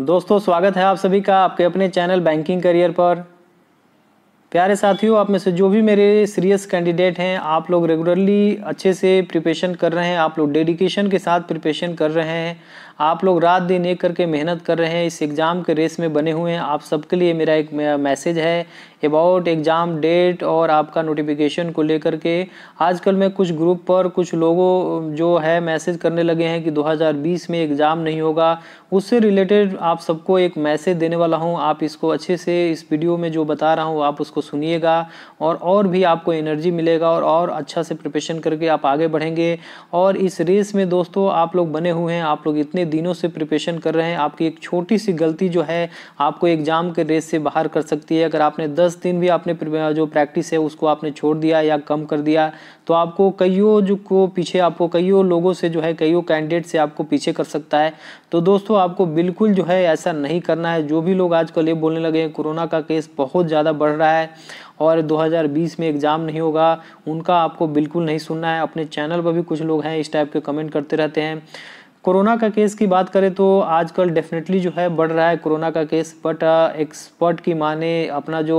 दोस्तों स्वागत है आप सभी का आपके अपने चैनल बैंकिंग करियर पर प्यारे साथियों आप में से जो भी मेरे सीरियस कैंडिडेट हैं आप लोग रेगुलरली अच्छे से प्रिपेशन कर रहे हैं आप लोग डेडिकेशन के साथ प्रिपेशन कर रहे हैं आप लोग रात दिन एक करके मेहनत कर रहे हैं इस एग्ज़ाम के रेस में बने हुए हैं आप सबके लिए मेरा एक मैसेज है अबाउट एग्ज़ाम डेट और आपका नोटिफिकेशन को लेकर के आजकल मैं कुछ ग्रुप पर कुछ लोगों जो है मैसेज करने लगे हैं कि 2020 में एग्ज़ाम नहीं होगा उससे रिलेटेड आप सबको एक मैसेज देने वाला हूं आप इसको अच्छे से इस वीडियो में जो बता रहा हूं आप उसको सुनिएगा और और भी आपको एनर्जी मिलेगा और और अच्छा से प्रिपरेशन करके आप आगे बढ़ेंगे और इस रेस में दोस्तों आप लोग बने हुए हैं आप लोग इतने दिनों से प्रिपरेशन कर रहे हैं आपकी एक छोटी सी गलती जो है आपको एग्ज़ाम के रेस से बाहर कर सकती है अगर आपने दस दस दिन भी आपने जो प्रैक्टिस है उसको आपने छोड़ दिया या कम कर दिया तो आपको कईयों जो को पीछे आपको कईयों लोगों से जो है कईयों कैंडिडेट से आपको पीछे कर सकता है तो दोस्तों आपको बिल्कुल जो है ऐसा नहीं करना है जो भी लोग आजकल ये बोलने लगे हैं कोरोना का केस बहुत ज़्यादा बढ़ रहा है और 2020 में एग्ज़ाम नहीं होगा उनका आपको बिल्कुल नहीं सुनना है अपने चैनल पर भी कुछ लोग हैं इस टाइप के कमेंट करते रहते हैं कोरोना का केस की बात करें तो आजकल डेफिनेटली जो है बढ़ रहा है कोरोना का केस बट एक्सपर्ट uh, की माने अपना जो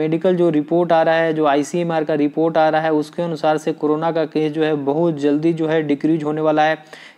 मेडिकल uh, जो रिपोर्ट आ रहा है जो आईसीएमआर का रिपोर्ट आ रहा है उसके अनुसार से कोरोना का केस जो है बहुत जल्दी जो है डिक्रीज होने वाला है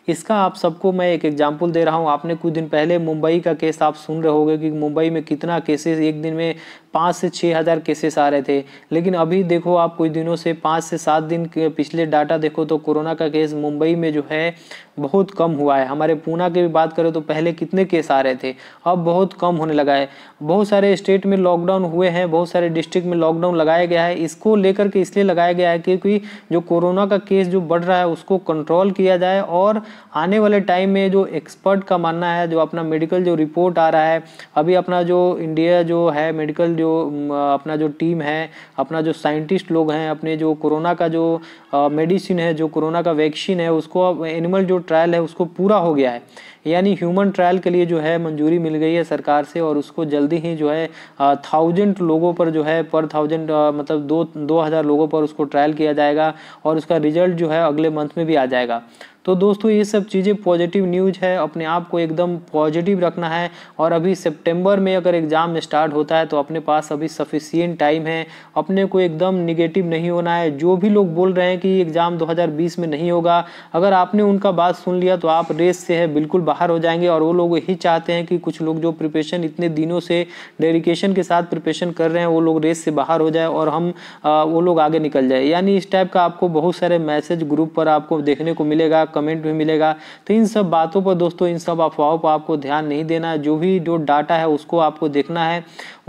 इसका आप सबको मैं एक एग्जाम्पल दे रहा हूँ आपने कुछ दिन पहले मुंबई का केस आप सुन रहे होंगे कि मुंबई में कितना केसेस एक दिन में पाँच से छः हज़ार केसेस आ रहे थे लेकिन अभी देखो आप कुछ दिनों से पाँच से सात दिन के पिछले डाटा देखो तो कोरोना का केस मुंबई में जो है बहुत कम हुआ है हमारे पूना की भी बात करें तो पहले कितने केस आ रहे थे अब बहुत कम होने लगा है बहुत सारे स्टेट में लॉकडाउन हुए हैं बहुत सारे डिस्ट्रिक्ट में लॉकडाउन लगाया गया है इसको लेकर के इसलिए लगाया गया है क्योंकि जो कोरोना का केस जो बढ़ रहा है उसको कंट्रोल किया जाए और आने वाले टाइम में जो एक्सपर्ट का मानना है जो अपना मेडिकल जो रिपोर्ट आ रहा है अभी अपना जो इंडिया जो है मेडिकल जो अपना जो टीम है अपना जो साइंटिस्ट लोग हैं अपने जो कोरोना का जो मेडिसिन है जो कोरोना का वैक्सीन है उसको एनिमल जो ट्रायल है उसको पूरा हो गया है यानी ह्यूमन ट्रायल के लिए जो है मंजूरी मिल गई है सरकार से और उसको जल्दी ही जो है थाउजेंड लोगों पर जो है पर थाउजेंड मतलब दो दो हज़ार लोगों पर उसको ट्रायल किया जाएगा और उसका रिजल्ट जो है अगले मंथ में भी आ जाएगा तो दोस्तों ये सब चीज़ें पॉजिटिव न्यूज है अपने आप को एकदम पॉजिटिव रखना है और अभी सितंबर में अगर एग्ज़ाम स्टार्ट होता है तो अपने पास अभी सफिशियंट टाइम है अपने को एकदम निगेटिव नहीं होना है जो भी लोग बोल रहे हैं कि एग्ज़ाम 2020 में नहीं होगा अगर आपने उनका बात सुन लिया तो आप रेस से है बिल्कुल बाहर हो जाएंगे और वो लोग यही चाहते हैं कि कुछ लोग जो प्रिपेशन इतने दिनों से डेडिकेशन के साथ प्रिपेशन कर रहे हैं वो लोग रेस से बाहर हो जाए और हम वो लोग आगे निकल जाए यानी इस टाइप का आपको बहुत सारे मैसेज ग्रुप पर आपको देखने को मिलेगा कमेंट में मिलेगा तो इन सब बातों पर दोस्तों इन सब अफवाहों पर आपको ध्यान नहीं देना है जो भी जो डाटा है उसको आपको देखना है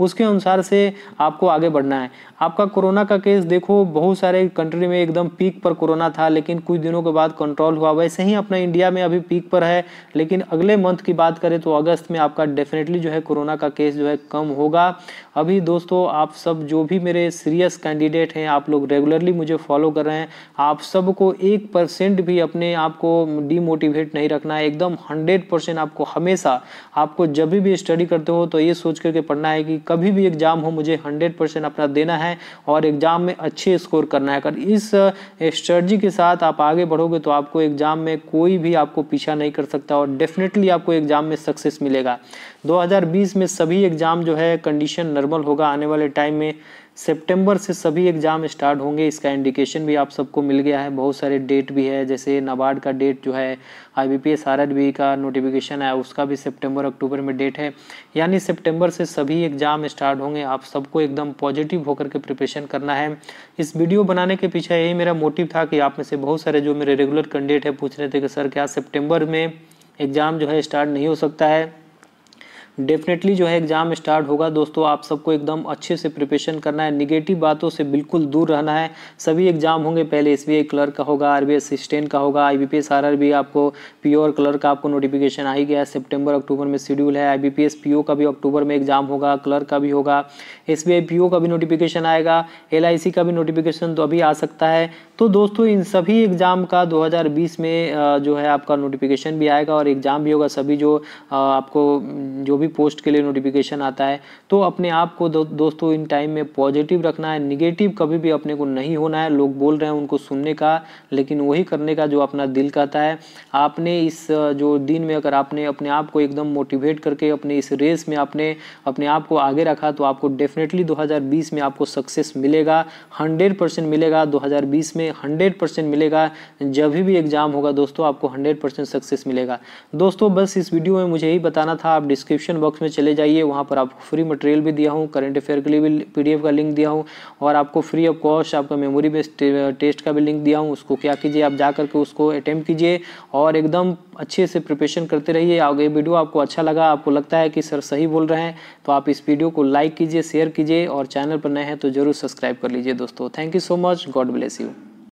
उसके अनुसार से आपको आगे बढ़ना है आपका कोरोना का केस देखो बहुत सारे कंट्री में एकदम पीक पर कोरोना था लेकिन कुछ दिनों के बाद कंट्रोल हुआ वैसे ही अपना इंडिया में अभी पीक पर है लेकिन अगले मंथ की बात करें तो अगस्त में आपका डेफिनेटली जो है कोरोना का केस जो है कम होगा अभी दोस्तों आप सब जो भी मेरे सीरियस कैंडिडेट हैं आप लोग रेगुलरली मुझे फॉलो कर रहे हैं आप सबको एक परसेंट भी अपने आप आपको डीमोटिवेट नहीं रखना है एकदम हंड्रेड परसेंट आपको हमेशा आपको जब भी स्टडी करते हो तो ये सोच करके पढ़ना है कि कभी भी एग्ज़ाम हो मुझे हंड्रेड परसेंट अपना देना है और एग्ज़ाम में अच्छे स्कोर करना है अगर इस स्ट्रेटजी के साथ आप आगे बढ़ोगे तो आपको एग्ज़ाम में कोई भी आपको पीछा नहीं कर सकता और डेफिनेटली आपको एग्ज़ाम में सक्सेस मिलेगा दो में सभी एग्ज़ाम जो है कंडीशन नॉर्मल होगा आने वाले टाइम में सितंबर से सभी एग्ज़ाम स्टार्ट होंगे इसका इंडिकेशन भी आप सबको मिल गया है बहुत सारे डेट भी है जैसे नाबार्ड का डेट जो है आई बी पी का नोटिफिकेशन है उसका भी सितंबर अक्टूबर में डेट है यानी सितंबर से सभी एग्ज़ाम स्टार्ट होंगे आप सबको एकदम पॉजिटिव होकर के प्रिपरेशन करना है इस वीडियो बनाने के पीछे यही मेरा मोटिव था कि आप में से बहुत सारे जो मेरे रेगुलर कैंडिडेट है पूछ रहे थे कि सर क्या सेप्टेम्बर में एग्ज़ाम जो है स्टार्ट नहीं हो सकता है डेफिनेटली जो है एग्ज़ाम स्टार्ट होगा दोस्तों आप सबको एकदम अच्छे से प्रिपरेशन करना है निगेटिव बातों से बिल्कुल दूर रहना है सभी एग्ज़ाम होंगे पहले एस क्लर्क का होगा आर बी असिस्टेंट का होगा I B P S R R आपको पी और क्लर्क का आपको नोटिफिकेशन आ ही गया है सेप्टेम्बर अक्टूबर में शेड्यूल है I B P S P O का भी अक्टूबर में एग्ज़ाम होगा क्लर्क का भी होगा S B I P O का भी नोटिफिकेशन आएगा एल आई सी का भी नोटिफिकेशन तो अभी आ सकता है तो दोस्तों इन सभी एग्ज़ाम का दो हजार बीस में जो है आपका नोटिफिकेशन भी आएगा और एग्ज़ाम भी होगा सभी जो आपको जो भी भी पोस्ट के लिए नोटिफिकेशन आता है तो अपने आप को दो, दोस्तों इन टाइम में पॉजिटिव रखना है निगेटिव कभी भी अपने को नहीं होना है लोग बोल रहे हैं उनको सुनने का लेकिन वही करने का जो अपना दिल कहता है आपने इस जो दिन में अगर आपने अपने आप को एकदम मोटिवेट करके अपने इस रेस में आपने अपने आप को आगे रखा तो आपको डेफिनेटली 2020 में आपको सक्सेस मिलेगा 100 परसेंट मिलेगा 2020 में 100 परसेंट मिलेगा जब भी एग्ज़ाम होगा दोस्तों आपको 100 परसेंट सक्सेस मिलेगा दोस्तों बस इस वीडियो में मुझे यही बताना था आप डिस्क्रिप्शन डिस्क्रिप्शन बॉक्स में चले जाइए वहाँ पर आपको फ्री मटेरियल भी दिया हूँ करंट अफेयर के लिए भी पीडीएफ का लिंक दिया हूँ और आपको फ्री ऑफ कॉस्ट आपका मेमोरी बेस्ड टेस्ट का भी लिंक दिया हूँ उसको क्या कीजिए आप जा करके उसको अटैम्प कीजिए और एकदम अच्छे से प्रिपरेशन करते रहिए आगे वीडियो आपको अच्छा लगा आपको लगता है कि सर सही बोल रहे हैं तो आप इस वीडियो को लाइक कीजिए शेयर कीजिए और चैनल पर नए हैं तो ज़रूर सब्सक्राइब कर लीजिए दोस्तों thank you so much God bless you